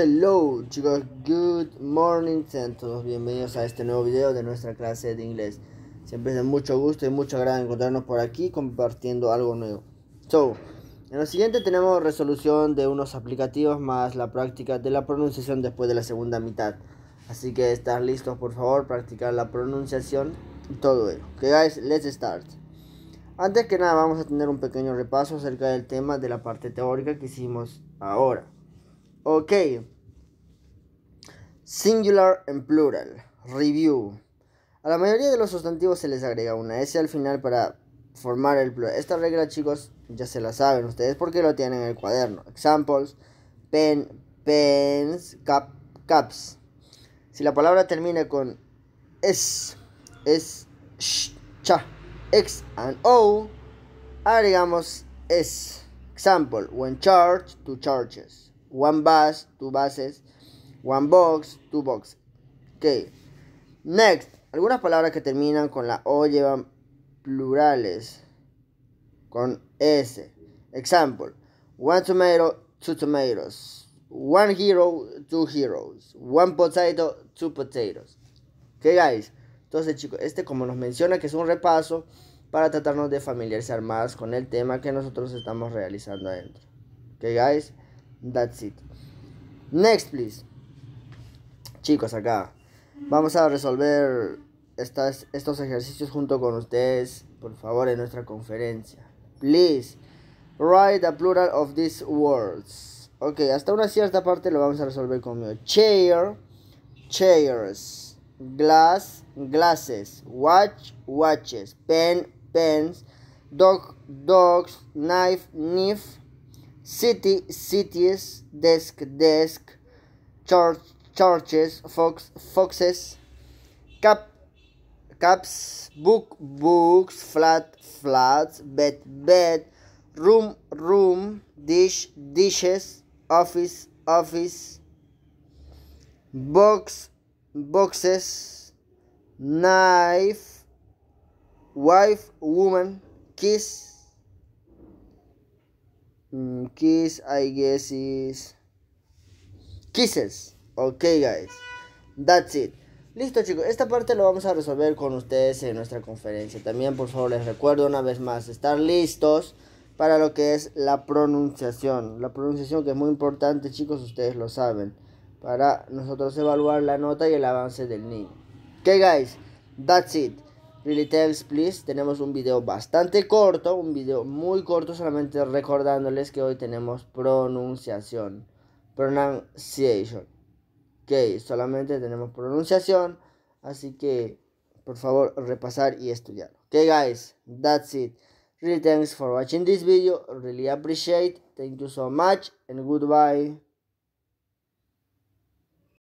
Hello chicos, good morning, sean todos bienvenidos a este nuevo video de nuestra clase de inglés. Siempre es de mucho gusto y mucho agrado encontrarnos por aquí compartiendo algo nuevo. So, en lo siguiente tenemos resolución de unos aplicativos más la práctica de la pronunciación después de la segunda mitad. Así que estar listos por favor, practicar la pronunciación y todo eso Ok guys, let's start. Antes que nada vamos a tener un pequeño repaso acerca del tema de la parte teórica que hicimos ahora. Ok. Singular en plural. Review. A la mayoría de los sustantivos se les agrega una S al final para formar el plural. Esta regla, chicos, ya se la saben ustedes porque lo tienen en el cuaderno. Examples, pen, pens, cap, caps. Si la palabra termina con S, es, sh, cha, x and o, agregamos S, Example, when charged, to charges. One bus, two buses One box, two boxes. Ok. Next. Algunas palabras que terminan con la O llevan plurales. Con S. Example. One tomato, two tomatoes. One hero, two heroes. One potato, two potatoes. Ok, guys. Entonces, chicos, este como nos menciona que es un repaso para tratarnos de familiarizar más con el tema que nosotros estamos realizando adentro. Ok, guys. That's it. Next, please. Chicos, acá. Vamos a resolver estas, estos ejercicios junto con ustedes, por favor, en nuestra conferencia. Please, write the plural of these words. Ok, hasta una cierta parte lo vamos a resolver conmigo. Chair, chairs. Glass, glasses. Watch, watches. Pen, pens. Dog, dogs. Knife, knife city, cities, desk, desk, church, churches, fox, foxes, cap, caps, book, books, flat, flats, bed, bed, room, room, dish, dishes, office, office, box, boxes, knife, wife, woman, kiss, Mm, kiss, I guess, is kisses. Ok, guys. That's it. Listo chicos, esta parte lo vamos a resolver con ustedes en nuestra conferencia. También por favor les recuerdo una vez más estar listos para lo que es la pronunciación. La pronunciación que es muy importante chicos, ustedes lo saben. Para nosotros evaluar la nota y el avance del niño. Ok guys, that's it. Really thanks, Please tenemos un video bastante corto, un video muy corto, solamente recordándoles que hoy tenemos pronunciación. Pronunciation. Ok, solamente tenemos pronunciación, así que por favor repasar y estudiar. Ok guys, that's it. Really thanks for watching this video, really appreciate, thank you so much and goodbye.